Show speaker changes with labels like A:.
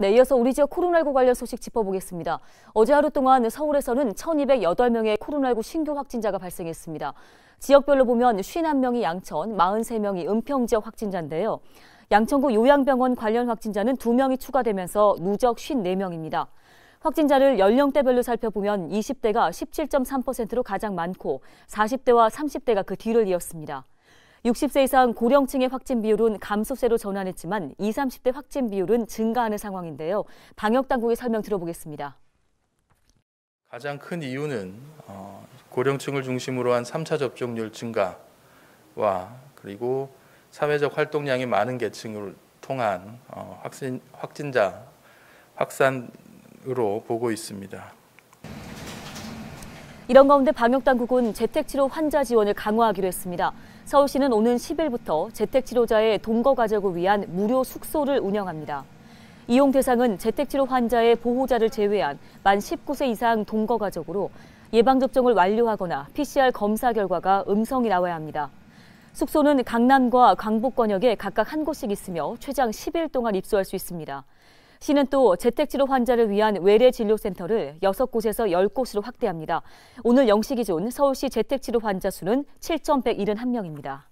A: 네, 이어서 우리 지역 코로나19 관련 소식 짚어보겠습니다. 어제 하루 동안 서울에서는 1,208명의 코로나19 신규 확진자가 발생했습니다. 지역별로 보면 51명이 양천, 43명이 은평 지역 확진자인데요. 양천구 요양병원 관련 확진자는 2명이 추가되면서 누적 54명입니다. 확진자를 연령대별로 살펴보면 20대가 17.3%로 가장 많고 40대와 30대가 그 뒤를 이었습니다. 60세 이상 고령층의 확진 비율은 감소세로 전환했지만 20, 30대 확진 비율은 증가하는 상황인데요. 방역당국의 설명 들어보겠습니다.
B: 가장 큰 이유는 어, 고령층을 중심으로 한 3차 접종률 증가와 그리고 사회적 활동량이 많은 계층을 통한 어, 확진, 확진자 확산으로 보고 있습니다.
A: 이런 가운데 방역당국은 재택치료 환자 지원을 강화하기로 했습니다. 서울시는 오는 10일부터 재택치료자의 동거 가족을 위한 무료 숙소를 운영합니다. 이용 대상은 재택치료 환자의 보호자를 제외한 만 19세 이상 동거 가족으로 예방접종을 완료하거나 PCR 검사 결과가 음성이 나와야 합니다. 숙소는 강남과 강북권역에 각각 한 곳씩 있으며 최장 10일 동안 입소할 수 있습니다. 시는 또 재택치료 환자를 위한 외래 진료센터를 6곳에서 10곳으로 확대합니다. 오늘 0시 기준 서울시 재택치료 환자 수는 7,171명입니다.